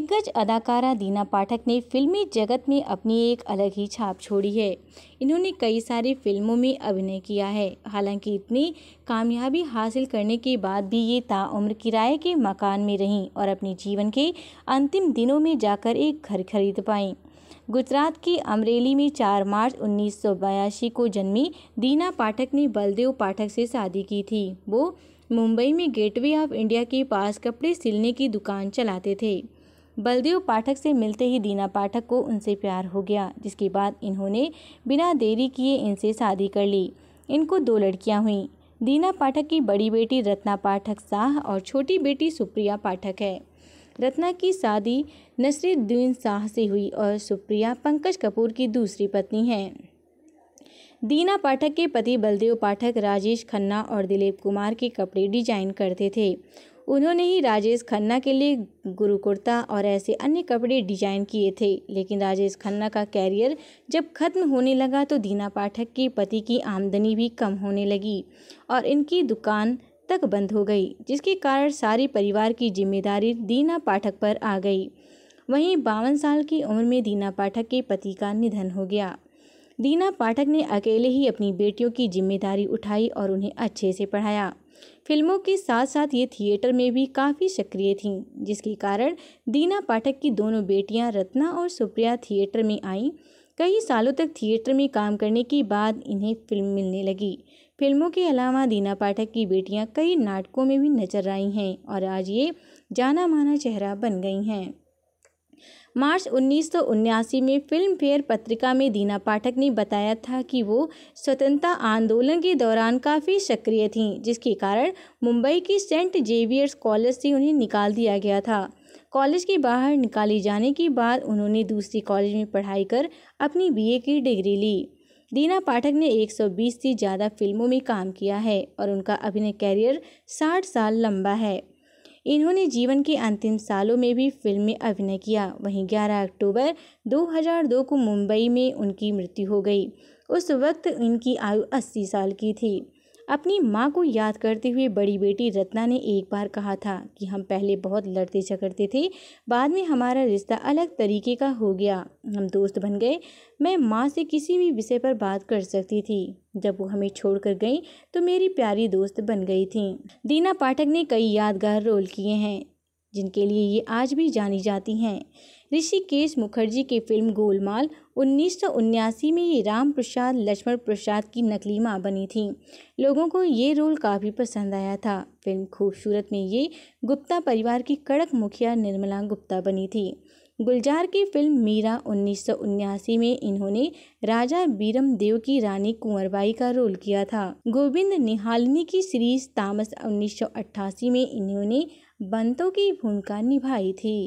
दिग्गज अदाकारा दीना पाठक ने फिल्मी जगत में अपनी एक अलग ही छाप छोड़ी है इन्होंने कई सारी फिल्मों में अभिनय किया है हालांकि इतनी कामयाबी हासिल करने के बाद भी ये ताउम्र किराए के मकान में रहीं और अपने जीवन के अंतिम दिनों में जाकर एक घर खरीद पाईं गुजरात के अमरेली में 4 मार्च उन्नीस को जन्मी दीना पाठक ने बलदेव पाठक से शादी की थी वो मुंबई में गेटवे ऑफ इंडिया के पास कपड़े सिलने की दुकान चलाते थे बलदेव पाठक से मिलते ही दीना पाठक को उनसे प्यार हो गया जिसके बाद इन्होंने बिना देरी किए इनसे शादी कर ली इनको दो लड़कियां हुईं दीना पाठक की बड़ी बेटी रत्ना पाठक शाह और छोटी बेटी सुप्रिया पाठक है रत्ना की शादी नसरुद्दीन शाह से हुई और सुप्रिया पंकज कपूर की दूसरी पत्नी हैं दीना पाठक के पति बलदेव पाठक राजेश खन्ना और दिलीप कुमार के कपड़े डिजाइन करते थे उन्होंने ही राजेश खन्ना के लिए गुरु कुर्ता और ऐसे अन्य कपड़े डिजाइन किए थे लेकिन राजेश खन्ना का कैरियर जब खत्म होने लगा तो दीना पाठक के पति की आमदनी भी कम होने लगी और इनकी दुकान तक बंद हो गई जिसके कारण सारे परिवार की जिम्मेदारी दीना पाठक पर आ गई वहीं बावन साल की उम्र में दीना पाठक के पति का निधन हो गया दीना पाठक ने अकेले ही अपनी बेटियों की जिम्मेदारी उठाई और उन्हें अच्छे से पढ़ाया फिल्मों के साथ साथ ये थिएटर में भी काफ़ी सक्रिय थीं जिसके कारण दीना पाठक की दोनों बेटियां रत्ना और सुप्रिया थिएटर में आईं कई सालों तक थिएटर में काम करने के बाद इन्हें फिल्म मिलने लगी फिल्मों के अलावा दीना पाठक की बेटियां कई नाटकों में भी नजर आई हैं और आज ये जाना माना चेहरा बन गई हैं मार्च उन्नीस में फिल्म फेयर पत्रिका में दीना पाठक ने बताया था कि वो स्वतंत्रता आंदोलन के दौरान काफ़ी सक्रिय थीं जिसके कारण मुंबई की सेंट जेवियर्स कॉलेज से उन्हें निकाल दिया गया था कॉलेज के बाहर निकाले जाने के बाद उन्होंने दूसरे कॉलेज में पढ़ाई कर अपनी बीए की डिग्री ली दीना पाठक ने 120 से ज़्यादा फिल्मों में काम किया है और उनका अभिनय कैरियर 60 साल लंबा है इन्होंने जीवन के अंतिम सालों में भी फिल्म में अभिनय किया वहीं 11 अक्टूबर 2002 को मुंबई में उनकी मृत्यु हो गई उस वक्त इनकी आयु 80 साल की थी अपनी माँ को याद करते हुए बड़ी बेटी रत्ना ने एक बार कहा था कि हम पहले बहुत लड़ते झगड़ते थे बाद में हमारा रिश्ता अलग तरीके का हो गया हम दोस्त बन गए मैं माँ से किसी भी विषय पर बात कर सकती थी जब वो हमें छोड़कर गई तो मेरी प्यारी दोस्त बन गई थी दीना पाठक ने कई यादगार रोल किए हैं जिनके लिए ये आज भी जानी जाती हैं ऋषिकेश मुखर्जी की फिल्म गोलमाल उन्नीस में ये राम प्रसाद लक्ष्मण प्रसाद की नकली माँ बनी थी लोगों को ये रोल काफ़ी पसंद आया था फिल्म खूबसूरत में ये गुप्ता परिवार की कड़क मुखिया निर्मला गुप्ता बनी थी गुलजार की फिल्म मीरा उन्नीस में इन्होंने राजा बीरम देव की रानी कुंवरबाई का रोल किया था गोविंद निहालिनी की सीरीज तामस उन्नीस में इन्होंने बंतों की भूमिका निभाई थी